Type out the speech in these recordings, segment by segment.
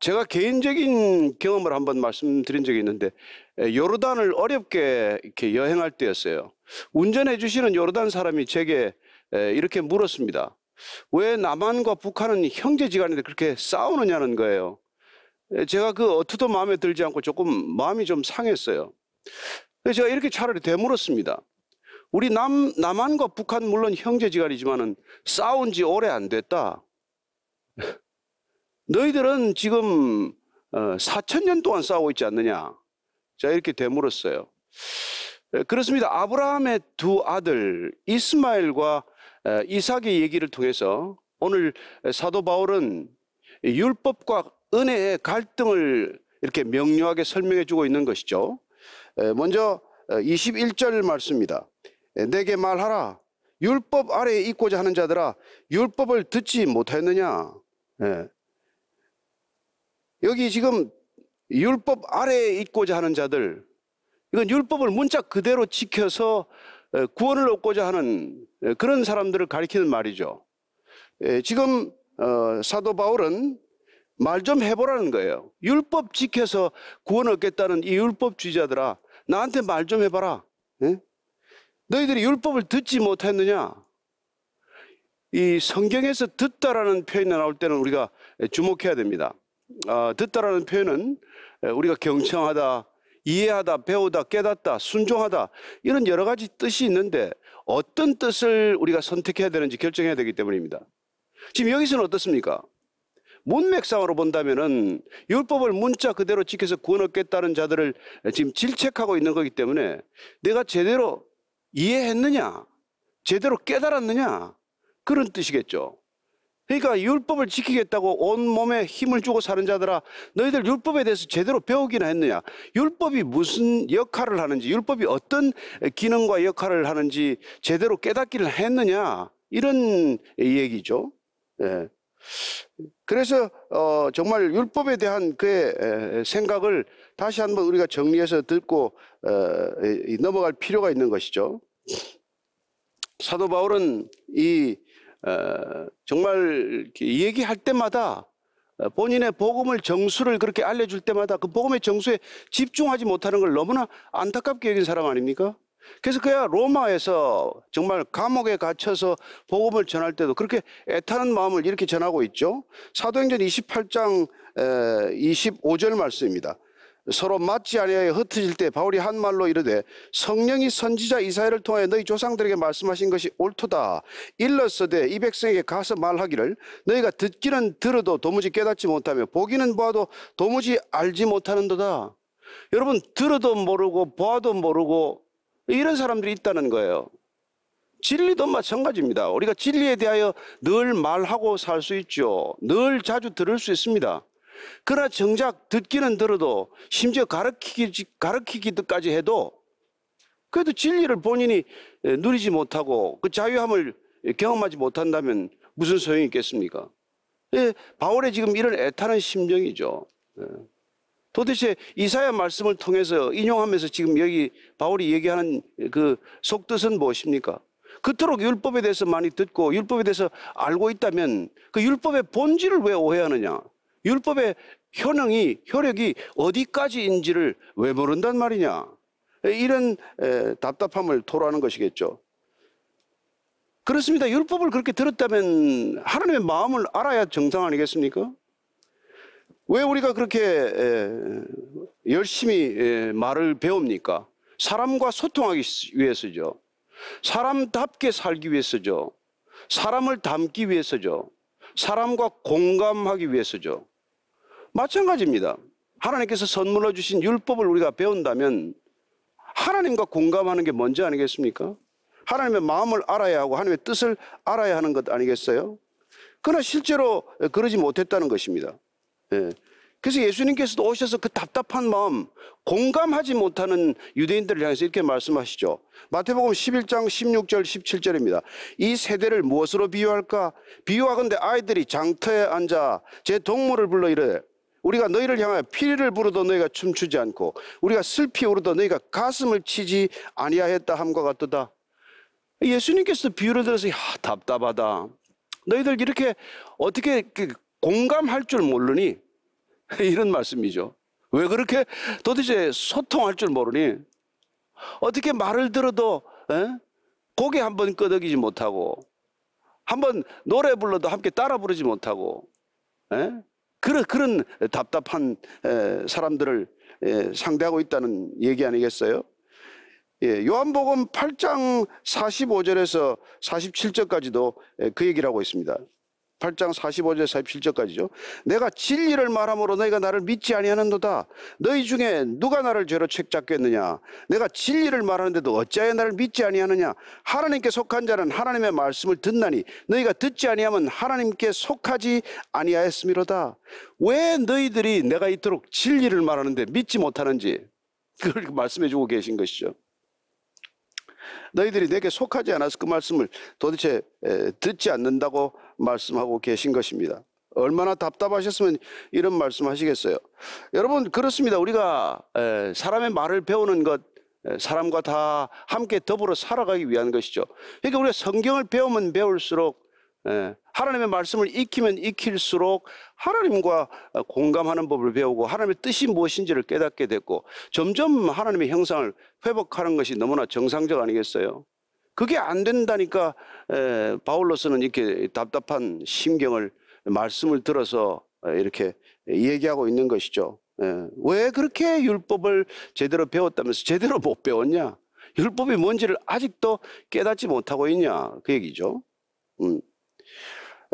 제가 개인적인 경험을 한번 말씀드린 적이 있는데 요르단을 어렵게 이렇게 여행할 때였어요. 운전해 주시는 요르단 사람이 제게 이렇게 물었습니다. 왜 남한과 북한은 형제지간인데 그렇게 싸우느냐는 거예요. 제가 그 어투도 마음에 들지 않고 조금 마음이 좀 상했어요. 그래서 제가 이렇게 차라리 되물었습니다. 우리 남, 남한과 북한 물론 형제지간이지만은 싸운 지 오래 안 됐다. 너희들은 지금 4천 어, 년 동안 싸우고 있지 않느냐? 자 이렇게 되물었어요. 그렇습니다. 아브라함의 두 아들 이스마엘과 이삭의 얘기를 통해서 오늘 사도 바울은 율법과 은혜의 갈등을 이렇게 명료하게 설명해 주고 있는 것이죠. 먼저 21절 어, 말씀입니다. 내게 말하라. 율법 아래에 있고자 하는 자들아, 율법을 듣지 못하였느냐? 여기 지금 율법 아래에 있고자 하는 자들, 이건 율법을 문자 그대로 지켜서 구원을 얻고자 하는 그런 사람들을 가리키는 말이죠. 지금 어, 사도 바울은 말 좀 해보라는 거예요. 율법 지켜서 구원 얻겠다는 이 율법주의자들아, 나한테 말 좀 해봐라. 예? 너희들이 율법을 듣지 못했느냐? 이 성경에서 듣다라는 표현이 나올 때는 우리가 주목해야 됩니다. 어, 듣다라는 표현은 우리가 경청하다, 이해하다, 배우다, 깨닫다, 순종하다 이런 여러 가지 뜻이 있는데 어떤 뜻을 우리가 선택해야 되는지 결정해야 되기 때문입니다. 지금 여기서는 어떻습니까? 문맥상으로 본다면은 율법을 문자 그대로 지켜서 구원 얻겠다는 자들을 지금 질책하고 있는 거기 때문에 내가 제대로 이해했느냐, 제대로 깨달았느냐 그런 뜻이겠죠. 그러니까 율법을 지키겠다고 온 몸에 힘을 주고 사는 자들아 너희들 율법에 대해서 제대로 배우기나 했느냐? 율법이 무슨 역할을 하는지, 율법이 어떤 기능과 역할을 하는지 제대로 깨닫기를 했느냐? 이런 얘기죠. 예. 그래서 어, 정말 율법에 대한 그의 생각을 다시 한번 우리가 정리해서 듣고 에, 어, 넘어갈 필요가 있는 것이죠. 사도 바울은 이 어, 정말 얘기할 때마다 어, 본인의 복음을 정수를 그렇게 알려줄 때마다 그 복음의 정수에 집중하지 못하는 걸 너무나 안타깝게 여긴 사람 아닙니까? 그래서 그야 로마에서 정말 감옥에 갇혀서 복음을 전할 때도 그렇게 애타는 마음을 이렇게 전하고 있죠. 사도행전 28장 25절 말씀입니다. 서로 맞지 아니하여 흩어질 때 바울이 한 말로 이르되 성령이 선지자 이사야를 통하여 너희 조상들에게 말씀하신 것이 옳도다. 일러으되이 백성에게 가서 말하기를 너희가 듣기는 들어도 도무지 깨닫지 못하며 보기는 보아도 도무지 알지 못하는도다. 여러분 들어도 모르고 보아도 모르고 이런 사람들이 있다는 거예요. 진리도 마찬가지입니다. 우리가 진리에 대하여 늘 말하고 살 수 있죠. 늘 자주 들을 수 있습니다. 그러나 정작 듣기는 들어도 심지어 가르치기, 가르치기까지 해도 그래도 진리를 본인이 예, 누리지 못하고 그 자유함을 경험하지 못한다면 무슨 소용이 있겠습니까? 예, 바울의 지금 이런 애타는 심정이죠. 예. 도대체 이사야 말씀을 통해서 인용하면서 지금 여기 바울이 얘기하는 그 속뜻은 무엇입니까? 그토록 율법에 대해서 많이 듣고 율법에 대해서 알고 있다면 그 율법의 본질을 왜 오해하느냐? 율법의 효능이 효력이 어디까지인지를 왜 모른단 말이냐 이런 답답함을 토로하는 것이겠죠. 그렇습니다. 율법을 그렇게 들었다면 하나님의 마음을 알아야 정상 아니겠습니까? 왜 우리가 그렇게 열심히 말을 배웁니까? 사람과 소통하기 위해서죠. 사람답게 살기 위해서죠. 사람을 닮기 위해서죠. 사람과 공감하기 위해서죠. 마찬가지입니다. 하나님께서 선물로 주신 율법을 우리가 배운다면 하나님과 공감하는 게 먼저 아니겠습니까? 하나님의 마음을 알아야 하고 하나님의 뜻을 알아야 하는 것 아니겠어요? 그러나 실제로 그러지 못했다는 것입니다. 예. 그래서 예수님께서도 오셔서 그 답답한 마음, 공감하지 못하는 유대인들을 향해서 이렇게 말씀하시죠. 마태복음 11장 16절 17절입니다. 이 세대를 무엇으로 비유할까? 비유하건대 아이들이 장터에 앉아 제 동물을 불러 이르되 우리가 너희를 향하여 피리를 부르도 너희가 춤추지 않고 우리가 슬피 오르도 너희가 가슴을 치지 아니하였다 함과 같도다. 예수님께서 비유를 들어서 야, 답답하다. 너희들 이렇게 어떻게 그 공감할 줄 모르니 이런 말씀이죠. 왜 그렇게 도대체 소통할 줄 모르니 어떻게 말을 들어도 에? 고개 한번 끄덕이지 못하고 한 번 노래 불러도 함께 따라 부르지 못하고 에? 그런, 그런 답답한 사람들을 상대하고 있다는 얘기 아니겠어요? 예, 요한복음 8장 45절에서 47절까지도 그 얘기를 하고 있습니다. 8장 45절에서 47절까지죠. 내가 진리를 말함으로 너희가 나를 믿지 아니하는도다. 너희 중에 누가 나를 죄로 책잡겠느냐? 내가 진리를 말하는데도 어찌하여 나를 믿지 아니하느냐? 하나님께 속한 자는 하나님의 말씀을 듣나니 너희가 듣지 아니하면 하나님께 속하지 아니하였음이로다. 왜 너희들이 내가 이토록 진리를 말하는데 믿지 못하는지 그걸 말씀해 주고 계신 것이죠. 너희들이 내게 속하지 않아서 그 말씀을 도대체 듣지 않는다고 말씀하고 계신 것입니다. 얼마나 답답하셨으면 이런 말씀하시겠어요. 여러분 그렇습니다. 우리가 사람의 말을 배우는 것 사람과 다 함께 더불어 살아가기 위한 것이죠. 그러니까 우리가 성경을 배우면 배울수록 하나님의 말씀을 익히면 익힐수록 하나님과 어, 공감하는 법을 배우고 하나님의 뜻이 무엇인지를 깨닫게 됐고 점점 하나님의 형상을 회복하는 것이 너무나 정상적 아니겠어요? 그게 안 된다니까 에, 바울로서는 이렇게 답답한 심경을 말씀을 들어서 이렇게 얘기하고 있는 것이죠. 에, 왜 그렇게 율법을 제대로 배웠다면서 제대로 못 배웠냐? 율법이 뭔지를 아직도 깨닫지 못하고 있냐? 그 얘기죠. 음.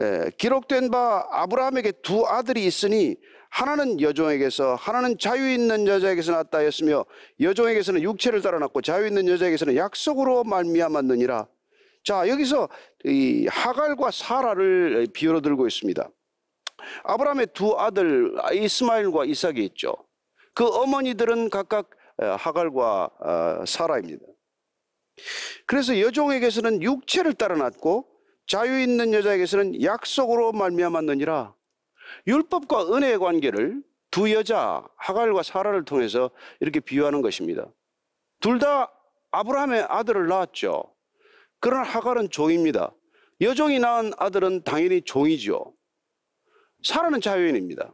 에, 기록된 바 아브라함에게 두 아들이 있으니 하나는 여종에게서 하나는 자유 있는 여자에게서 났다 였으며 여종에게서는 육체를 따라 났고 자유 있는 여자에게서는 약속으로 말미암았느니라. 자 여기서 이 하갈과 사라를 비유로 들고 있습니다. 아브라함의 두 아들 이스마일과 이삭이 있죠. 그 어머니들은 각각 하갈과 어, 사라입니다. 그래서 여종에게서는 육체를 따라 났고 자유 있는 여자에게서는 약속으로 말미암았느니라. 율법과 은혜의 관계를 두 여자 하갈과 사라를 통해서 이렇게 비유하는 것입니다. 둘 다 아브라함의 아들을 낳았죠. 그러나 하갈은 종입니다. 여종이 낳은 아들은 당연히 종이죠. 사라는 자유인입니다.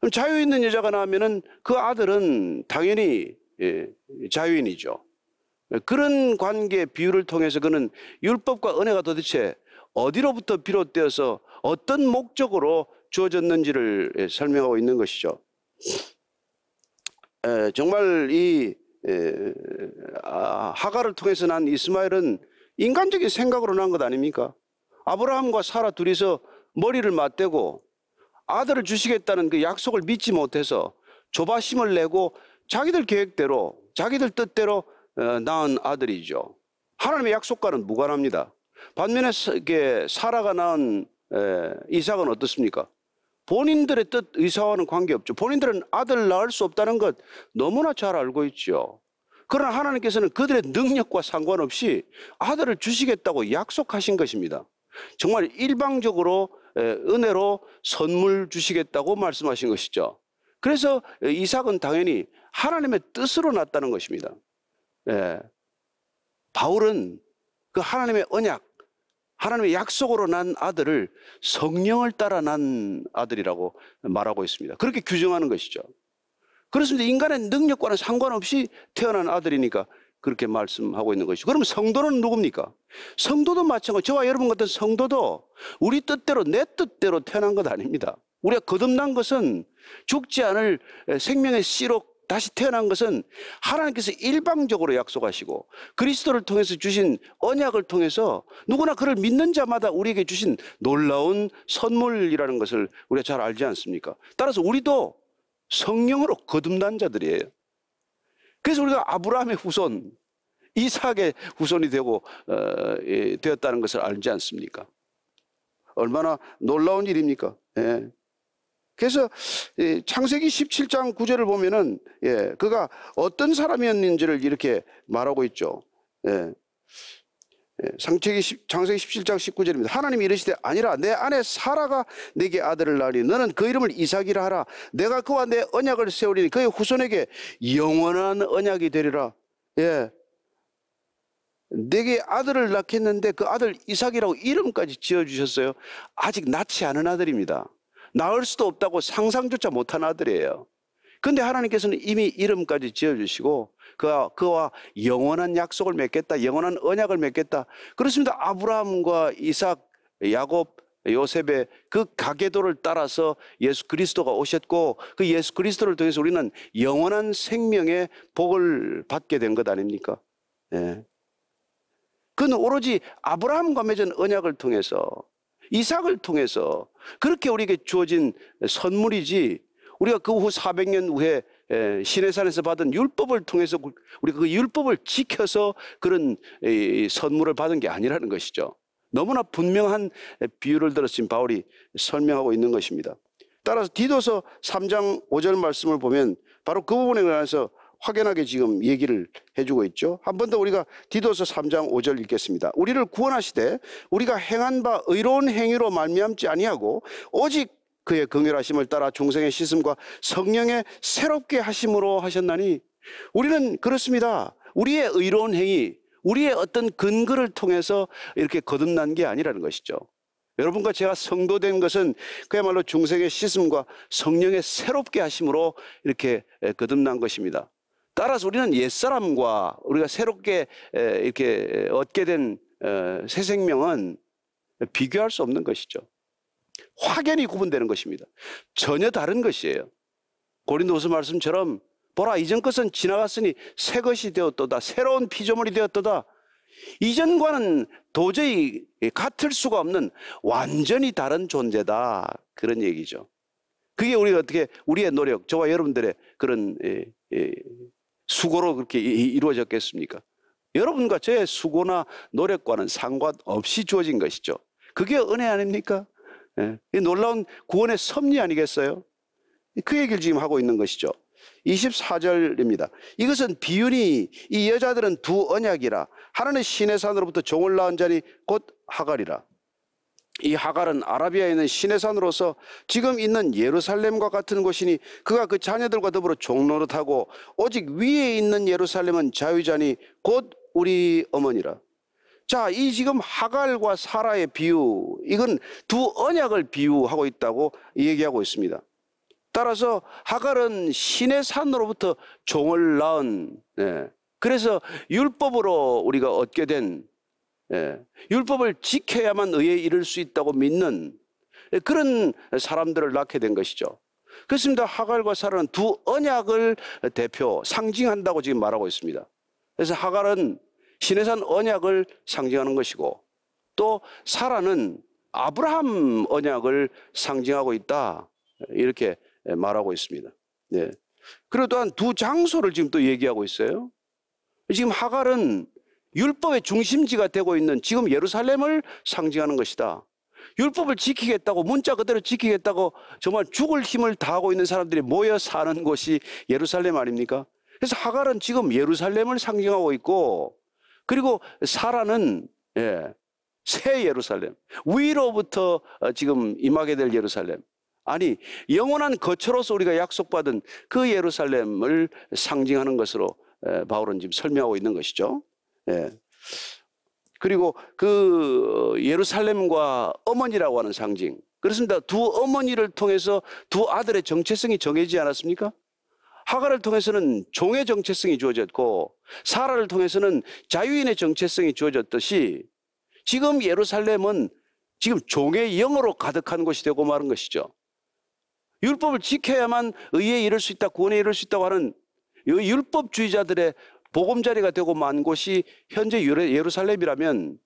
그럼 자유 있는 여자가 낳으면은 그 아들은 당연히 예, 자유인이죠. 그런 관계 비유를 통해서 그는 율법과 은혜가 도대체 어디로부터 비롯되어서 어떤 목적으로 주어졌는지를 예, 설명하고 있는 것이죠. 에, 정말 이 에, 아, 하가를 통해서 난 이스마엘은 인간적인 생각으로 난 것 아닙니까? 아브라함과 사라 둘이서 머리를 맞대고 아들을 주시겠다는 그 약속을 믿지 못해서 조바심을 내고 자기들 계획대로 자기들 뜻대로 어, 낳은 아들이죠. 하나님의 약속과는 무관합니다. 반면에 사라가 낳은 에, 이삭은 어떻습니까? 본인들의 뜻, 의사와는 관계없죠. 본인들은 아들 낳을 수 없다는 것 너무나 잘 알고 있죠. 그러나 하나님께서는 그들의 능력과 상관없이 아들을 주시겠다고 약속하신 것입니다. 정말 일방적으로 은혜로 선물 주시겠다고 말씀하신 것이죠. 그래서 이삭은 당연히 하나님의 뜻으로 났다는 것입니다. 예. 바울은 그 하나님의 언약, 하나님의 약속으로 난 아들을 성령을 따라 난 아들이라고 말하고 있습니다. 그렇게 규정하는 것이죠. 그렇습니다. 인간의 능력과는 상관없이 태어난 아들이니까 그렇게 말씀하고 있는 것이죠. 그럼 성도는 누굽니까? 성도도 마찬가지. 저와 여러분 같은 성도도 우리 뜻대로, 내 뜻대로 태어난 것 아닙니다. 우리가 거듭난 것은 죽지 않을 생명의 씨로 다시 태어난 것은 하나님께서 일방적으로 약속하시고 그리스도를 통해서 주신 언약을 통해서 누구나 그를 믿는 자마다 우리에게 주신 놀라운 선물이라는 것을 우리가 잘 알지 않습니까? 따라서 우리도 성령으로 거듭난 자들이에요. 그래서 우리가 아브라함의 후손, 이삭의 후손이 되고 어, 예, 되었다는 것을 알지 않습니까? 얼마나 놀라운 일입니까? 예. 그래서 창세기 17장 9절을 보면은 예, 그가 어떤 사람이었는지를 이렇게 말하고 있죠. 예. 예 창세기, 창세기 17장 19절입니다. 하나님이 이르시되 아니라 내 안에 사라가 내게 아들을 낳으니 너는 그 이름을 이삭이라 하라. 내가 그와 내 언약을 세우리니 그의 후손에게 영원한 언약이 되리라. 예. 내게 아들을 낳겠는데 그 아들 이삭이라고 이름까지 지어주셨어요. 아직 낳지 않은 아들입니다. 나을 수도 없다고 상상조차 못한 아들이에요. 근데 하나님께서는 이미 이름까지 지어주시고 그와, 그와 영원한 약속을 맺겠다, 영원한 언약을 맺겠다. 그렇습니다. 아브라함과 이삭, 야곱, 요셉의 그 가계도를 따라서 예수 그리스도가 오셨고 그 예수 그리스도를 통해서 우리는 영원한 생명의 복을 받게 된 것 아닙니까? 예. 그는 오로지 아브라함과 맺은 언약을 통해서 이삭을 통해서 그렇게 우리에게 주어진 선물이지 우리가 그 후 400년 후에 신내산에서 받은 율법을 통해서 우리가 그 율법을 지켜서 그런 선물을 받은 게 아니라는 것이죠. 너무나 분명한 비유를 들었 지금 바울이 설명하고 있는 것입니다. 따라서 디도서 3장 5절 말씀을 보면 바로 그 부분에 관해서 확연하게 지금 얘기를 해주고 있죠. 한 번 더 우리가 디도서 3장 5절 읽겠습니다. 우리를 구원하시되 우리가 행한 바 의로운 행위로 말미암지 아니하고 오직 그의 긍휼하심을 따라 중생의 시슴과 성령의 새롭게 하심으로 하셨나니 우리는 그렇습니다. 우리의 의로운 행위, 우리의 어떤 근거를 통해서 이렇게 거듭난 게 아니라는 것이죠. 여러분과 제가 성도된 것은 그야말로 중생의 시슴과 성령의 새롭게 하심으로 이렇게 거듭난 것입니다. 따라서 우리는 옛사람과 우리가 새롭게 이렇게 얻게 된새 어, 생명은 비교할 수 없는 것이죠. 확연히 구분되는 것입니다. 전혀 다른 것이에요. 고린도서 말씀처럼 보라 이전 것은 지나갔으니 새 것이 되었도다 새로운 피조물이 되었도다 이전과는 도저히 같을 수가 없는 완전히 다른 존재다 그런 얘기죠. 그게 우리가 어떻게 우리의 노력, 저와 여러분들의 그런 수고로 그렇게 이루어졌겠습니까? 여러분과 저의 수고나 노력과는 상관없이 주어진 것이죠. 그게 은혜 아닙니까? 예. 놀라운 구원의 섭리 아니겠어요? 그 얘기를 지금 하고 있는 것이죠. 24절입니다. 이것은 비윤이 이 여자들은 두 언약이라 하나는 신의 산으로부터 종을 낳은 자니 곧 하갈이라. 이 하갈은 아라비아에 있는 시내산으로서 지금 있는 예루살렘과 같은 곳이니 그가 그 자녀들과 더불어 종로를타고 오직 위에 있는 예루살렘은 자유자니 곧 우리 어머니라. 자, 이 지금 하갈과 사라의 비유, 이건 두 언약을 비유하고 있다고 얘기하고 있습니다. 따라서 하갈은 신의 산으로부터 종을 낳은, 네. 그래서 율법으로 우리가 얻게 된 예, 율법을 지켜야만 의에 이를 수 있다고 믿는 그런 사람들을 낳게 된 것이죠. 그렇습니다. 하갈과 사라는 두 언약을 대표, 상징한다고 지금 말하고 있습니다. 그래서 하갈은 신의 산 언약을 상징하는 것이고 또 사라는 아브라함 언약을 상징하고 있다. 이렇게 말하고 있습니다. 네. 그리고 또한 두 장소를 지금 또 얘기하고 있어요. 지금 하갈은 율법의 중심지가 되고 있는 지금 예루살렘을 상징하는 것이다. 율법을 지키겠다고 문자 그대로 지키겠다고 정말 죽을 힘을 다하고 있는 사람들이 모여 사는 곳이 예루살렘 아닙니까? 그래서 하갈은 지금 예루살렘을 상징하고 있고 그리고 사라는 예, 새 예루살렘 위로부터 어, 지금 임하게 될 예루살렘 아니 영원한 거처로서 우리가 약속받은 그 예루살렘을 상징하는 것으로 바울은 지금 설명하고 있는 것이죠. 예. 그리고 그 어, 예루살렘과 어머니라고 하는 상징. 그렇습니다. 두 어머니를 통해서 두 아들의 정체성이 정해지지 않았습니까? 하가를 통해서는 종의 정체성이 주어졌고 사라를 통해서는 자유인의 정체성이 주어졌듯이 지금 예루살렘은 지금 종의 영으로 가득한 곳이 되고 마는 것이죠. 율법을 지켜야만 의에 이를 수 있다, 구원에 이를 수 있다고 하는 율법주의자들의 보금자리가 되고 만 곳이 현재 예루살렘이라면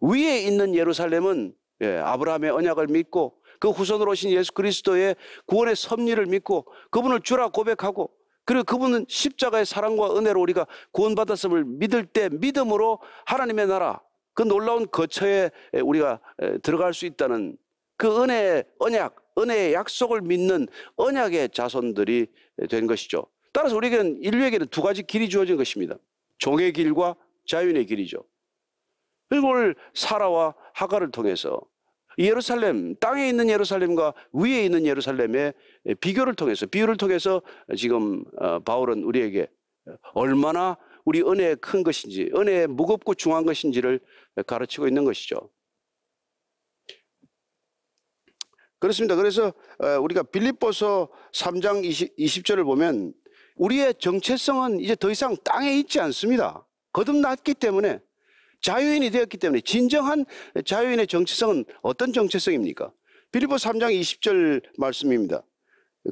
위에 있는 예루살렘은 예, 아브라함의 언약을 믿고 그 후손으로 오신 예수 그리스도의 구원의 섭리를 믿고 그분을 주라 고백하고 그리고 그분은 십자가의 사랑과 은혜로 우리가 구원받았음을 믿을 때 믿음으로 하나님의 나라 그 놀라운 거처에 우리가 들어갈 수 있다는 그 은혜의 언약, 은혜의 약속을 믿는 언약의 자손들이 된 것이죠. 따라서 우리에게는 인류에게는 두 가지 길이 주어진 것입니다. 종의 길과 자연의 길이죠. 그리 사라와 하가를 통해서 예루살렘 땅에 있는 예루살렘과 위에 있는 예루살렘의 비교를 통해서 비유를 통해서 지금 어, 바울은 우리에게 얼마나 우리 은혜의 큰 것인지 은혜의 무겁고 중한 것인지를 가르치고 있는 것이죠. 그렇습니다. 그래서 어, 우리가 빌립보서 3장 20, 절을 보면 우리의 정체성은 이제 더 이상 땅에 있지 않습니다. 거듭났기 때문에 자유인이 되었기 때문에 진정한 자유인의 정체성은 어떤 정체성입니까? 빌리보 3장 20절 말씀입니다.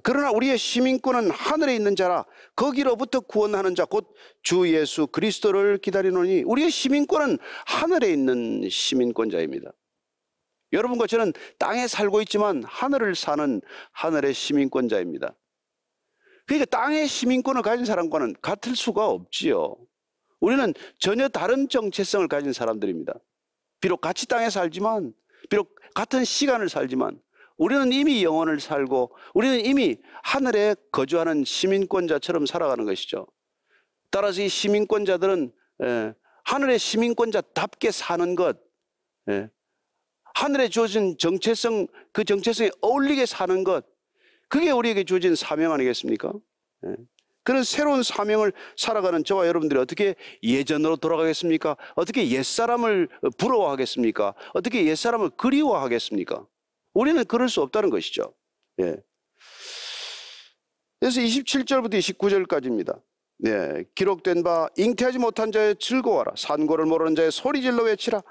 그러나 우리의 시민권은 하늘에 있는 자라 거기로부터 구원하는 자 곧 주 예수 그리스도를 기다리노니 우리의 시민권은 하늘에 있는 시민권자입니다. 여러분과 저는 땅에 살고 있지만 하늘을 사는 하늘의 시민권자입니다. 그러니까 땅의 시민권을 가진 사람과는 같을 수가 없지요. 우리는 전혀 다른 정체성을 가진 사람들입니다. 비록 같이 땅에 살지만, 비록 같은 시간을 살지만, 우리는 이미 영원을 살고, 우리는 이미 하늘에 거주하는 시민권자처럼 살아가는 것이죠. 따라서 이 시민권자들은 에, 예, 하늘의 시민권자답게 사는 것, 에, 예, 하늘에 주어진 정체성, 그 정체성에 어울리게 사는 것, 그게 우리에게 주어진 사명 아니겠습니까? 예. 그런 새로운 사명을 살아가는 저와 여러분들이 어떻게 예전으로 돌아가겠습니까? 어떻게 옛사람을 부러워하겠습니까? 어떻게 옛사람을 그리워하겠습니까? 우리는 그럴 수 없다는 것이죠. 예. 그래서 27절부터 29절까지입니다. 네, 기록된 바 잉태하지 못한 자의 즐거워라 산고를 모르는 자의 소리질러 외치라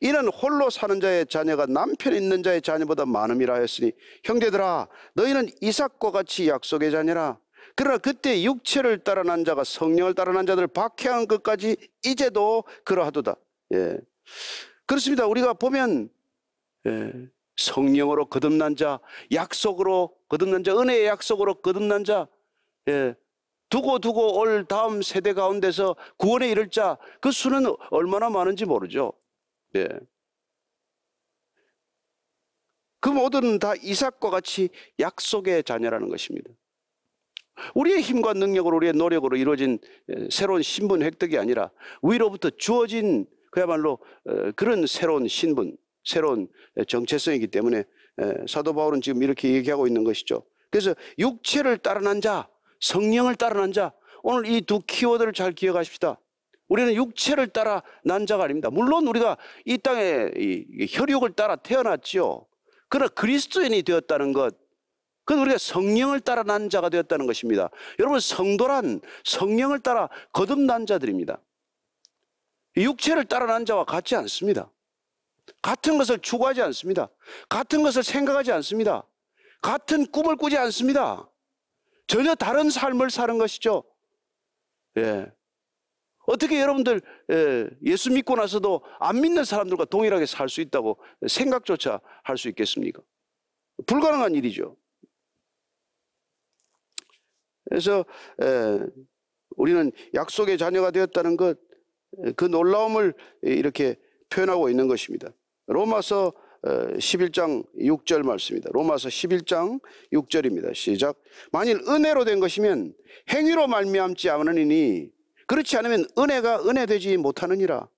이는 홀로 사는 자의 자녀가 남편 있는 자의 자녀보다 많음이라 했으니 형제들아 너희는 이삭과 같이 약속의 자녀라 그러나 그때 육체를 따라 난 자가 성령을 따라 난자들 박해한 것까지 이제도 그러하도다 예. 그렇습니다 우리가 보면 예, 성령으로 거듭난 자 약속으로 거듭난 자 은혜의 약속으로 거듭난 자 예, 두고 두고 올 다음 세대 가운데서 구원에 이를 자 그 수는 얼마나 많은지 모르죠. 예. 그모두다 이삭과 같이 약속의 자녀라는 것입니다. 우리의 힘과 능력으로 우리의 노력으로 이루어진 예, 새로운 신분 획득이 아니라 위로부터 주어진 그야말로 어, 그런 새로운 신분, 새로운 예, 정체성이기 때문에 예, 사도 바울은 지금 이렇게 얘기하고 있는 것이죠. 그래서 육체를 따르는 자, 성령을 따라 난 자. 오늘 이 두 키워드를 잘 기억하십시다. 우리는 육체를 따라 난 자가 아닙니다. 물론 우리가 이 땅에 이 혈육을 따라 태어났지요. 그러나 그리스도인이 되었다는 것, 그건 우리가 성령을 따라 난 자가 되었다는 것입니다. 여러분, 성도란 성령을 따라 거듭난 자들입니다. 육체를 따라 난 자와 같지 않습니다. 같은 것을 추구하지 않습니다. 같은 것을 생각하지 않습니다. 같은 꿈을 꾸지 않습니다. 전혀 다른 삶을 사는 것이죠. 예. 어떻게 여러분들 예, 수 믿고 나서도 안 믿는 사람들과 동일하게 살 수 있다고 생각조차 할 수 있겠습니까? 불가능한 일이죠. 그래서 예, 우리는 약속의 자녀가 되었다는 것, 그 놀라움을 이렇게 표현하고 있는 것입니다. 로마서 11장 6절 말씀입니다. 로마서 11장 6절입니다. 시작. 만일 은혜로 된 것이면 행위로 말미암지 않으니 그렇지 않으면 은혜가 은혜되지 못하느니라.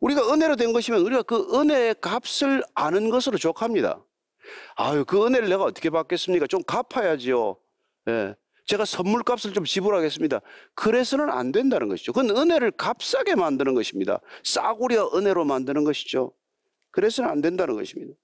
우리가 은혜로 된 것이면 우리가 그 은혜의 값을 아는 것으로 족합니다. 아유, 그 은혜를 내가 어떻게 받겠습니까? 좀 갚아야지요. 예. 제가 선물값을 좀 지불하겠습니다. 그래서는 안 된다는 것이죠. 그건 은혜를 값싸게 만드는 것입니다. 싸구려 은혜로 만드는 것이죠. 그래서는 안 된다는 것입니다.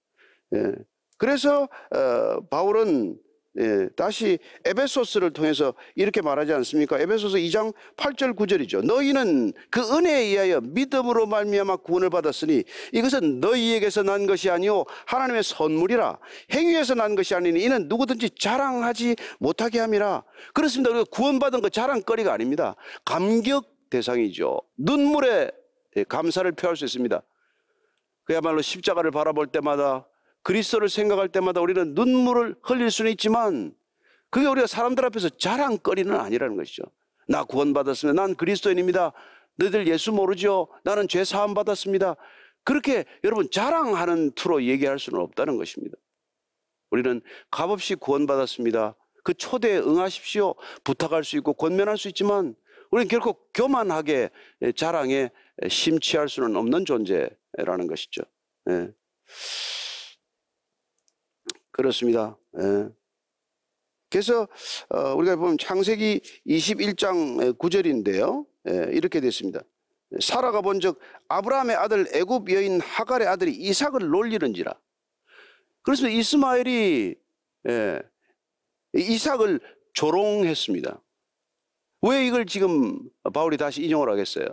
예. 그래서 어, 바울은 예, 다시 에베소스를 통해서 이렇게 말하지 않습니까? 에베소서 2장 8절 9절이죠. 너희는 그 은혜에 의하여 믿음으로 말미암아 구원을 받았으니 이것은 너희에게서 난 것이 아니요 하나님의 선물이라 행위에서 난 것이 아니니 이는 누구든지 자랑하지 못하게 함이라. 그렇습니다. 그 구원받은 거 그 자랑거리가 아닙니다. 감격 대상이죠. 눈물에 예, 감사를 표할 수 있습니다. 그야말로 십자가를 바라볼 때마다 그리스도를 생각할 때마다 우리는 눈물을 흘릴 수는 있지만 그게 우리가 사람들 앞에서 자랑거리는 아니라는 것이죠. 나 구원받았으면 난 그리스도인입니다. 너희들 예수 모르죠? 나는 죄 사함 받았습니다. 그렇게 여러분 자랑하는 투로 얘기할 수는 없다는 것입니다. 우리는 값없이 구원받았습니다. 그 초대에 응하십시오. 부탁할 수 있고 권면할 수 있지만 우리는 결코 교만하게 예, 자랑에 예, 심취할 수는 없는 존재라는 것이죠. 예. 그렇습니다. 예. 그래서 어, 우리가 보면 창세기 21장 9절인데요. 예, 예, 이렇게 됐습니다. 사라가 본즉 아브라함의 아들 애굽 여인 하갈의 아들이 이삭을 놀리는지라. 그래서 이스마엘이 예, 이삭을 조롱했습니다. 왜 이걸 지금 바울이 다시 인용을 하겠어요?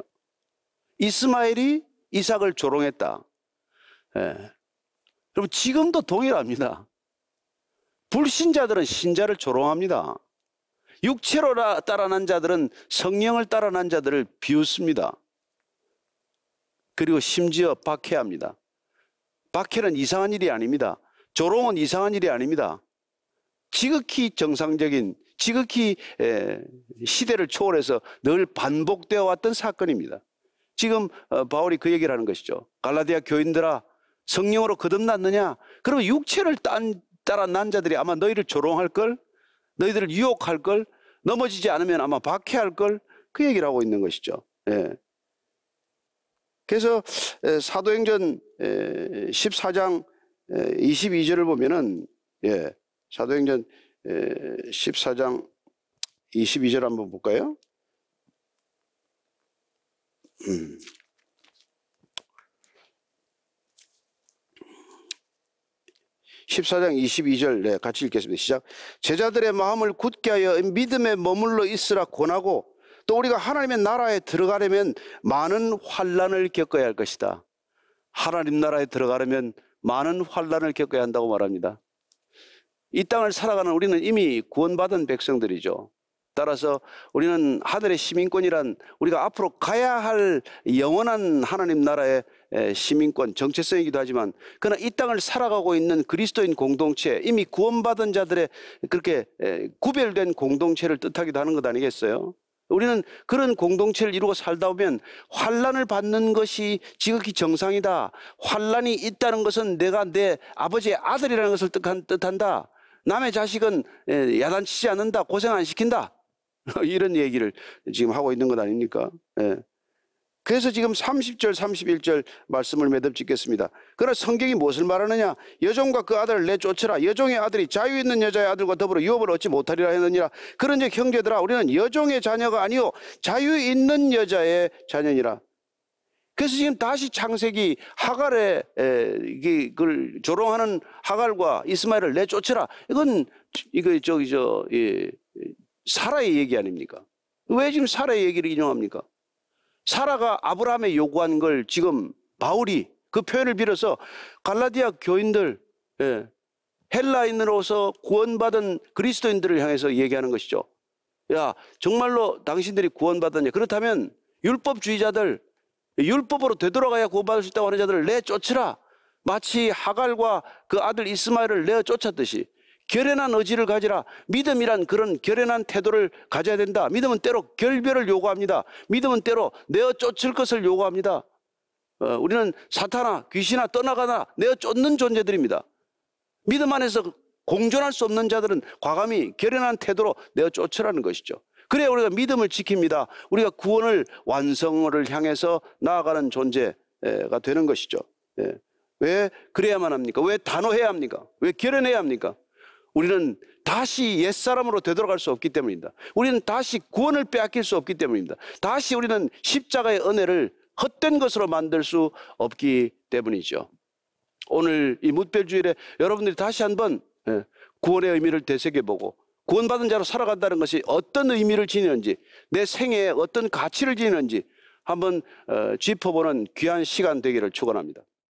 이스마엘이 이삭을 조롱했다. 예. 여러 지금도 동일합니다. 불신자들은 신자를 조롱합니다. 육체로 따라난 자들은 성령을 따라난 자들을 비웃습니다. 그리고 심지어 박해합니다. 박해는 이상한 일이 아닙니다. 조롱은 이상한 일이 아닙니다. 지극히 정상적인 지극히 시대를 초월해서 늘 반복되어 왔던 사건입니다. 지금 어, 바울이 그 얘기를 하는 것이죠. 갈라디아 교인들아 성령으로 거듭났느냐? 그럼 육체를 따라 난 자들이 아마 너희를 조롱할 걸, 너희들을 유혹할 걸, 넘어지지 않으면 아마 박해할 걸 그 얘기를 하고 있는 것이죠. 예. 그래서 사도행전 14장 22절을 보면은 예, 사도행전 14장 22절 한번 볼까요? 음. 십사장 이십절 네, 같이 읽겠습니다. 시작. 제자들의 마음을 굳게 하여 믿음에 머물러 있으라 권하고 또 우리가 하나님의 나라에 들어가려면 많은 환란을 겪어야 할 것이다. 하나님 나라에 들어가려면 많은 환란을 겪어야 한다고 말합니다. 이 땅을 살아가는 우리는 이미 구원받은 백성들이죠. 따라서 우리는 하늘의 시민권이란 우리가 앞으로 가야 할 영원한 하나님 나라의 시민권 정체성이기도 하지만 그러나 이 땅을 살아가고 있는 그리스도인 공동체 이미 구원받은 자들의 그렇게 구별된 공동체를 뜻하기도 하는 것 아니겠어요? 우리는 그런 공동체를 이루고 살다 보면 환란을 받는 것이 지극히 정상이다. 환란이 있다는 것은 내가 내 아버지의 아들이라는 것을 뜻한다. 남의 자식은 예, 야단치지 않는다, 고생 안 시킨다. 이런 얘기를 지금 하고 있는 것 아닙니까? 예. 그래서 지금 30절, 31절 말씀을 매듭 짓겠습니다. 그러나 성경이 무엇을 말하느냐? 여종과 그 아들을 내쫓으라. 여종의 아들이 자유 있는 여자의 아들과 더불어 유업을 얻지 못하리라 했느니라. 그런즉 형제들아, 우리는 여종의 자녀가 아니오 자유 있는 여자의 자녀니라. 그래서 지금 다시 창세기 하갈의 이걸 조롱하는 하갈과 이스마엘을 내쫓으라. 이건 이거 저기 저 예, 사라의 얘기 아닙니까? 왜 지금 사라의 얘기를 인용합니까? 사라가 아브라함에 요구한 걸 지금 바울이 그 표현을 빌어서 갈라디아 교인들 예, 헬라인으로서 구원받은 그리스도인들을 향해서 얘기하는 것이죠. 야 정말로 당신들이 구원받았냐? 그렇다면 율법주의자들 율법으로 되돌아가야 구원받을 수 있다고 하는 자들을 내쫓으라. 마치 하갈과 그 아들 이스마엘을 내어 쫓았듯이 결연한 의지를 가지라. 믿음이란 그런 결연한 태도를 가져야 된다. 믿음은 때로 결별을 요구합니다. 믿음은 때로 내어 쫓을 것을 요구합니다. 어, 우리는 사탄아, 귀신아 떠나가나 내어 쫓는 존재들입니다. 믿음 안에서 공존할 수 없는 자들은 과감히 결연한 태도로 내어 쫓으라는 것이죠. 그래야 우리가 믿음을 지킵니다. 우리가 구원을 완성을 향해서 나아가는 존재가 되는 것이죠. 예. 왜 그래야만 합니까? 왜 단호해야 합니까? 왜 결연해야 합니까? 우리는 다시 옛사람으로 되돌아갈 수 없기 때문입니다. 우리는 다시 구원을 빼앗길 수 없기 때문입니다. 다시 우리는 십자가의 은혜를 헛된 것으로 만들 수 없기 때문이죠. 오늘 이 묻별주일에 여러분들이 다시 한번 예, 구원의 의미를 되새겨보고 구원받은 자로 살아간다는 것이 어떤 의미를 지니는지 내 생애에 어떤 가치를 지니는지 한번 어, 짚어보는 귀한 시간 되기를 축원합니다.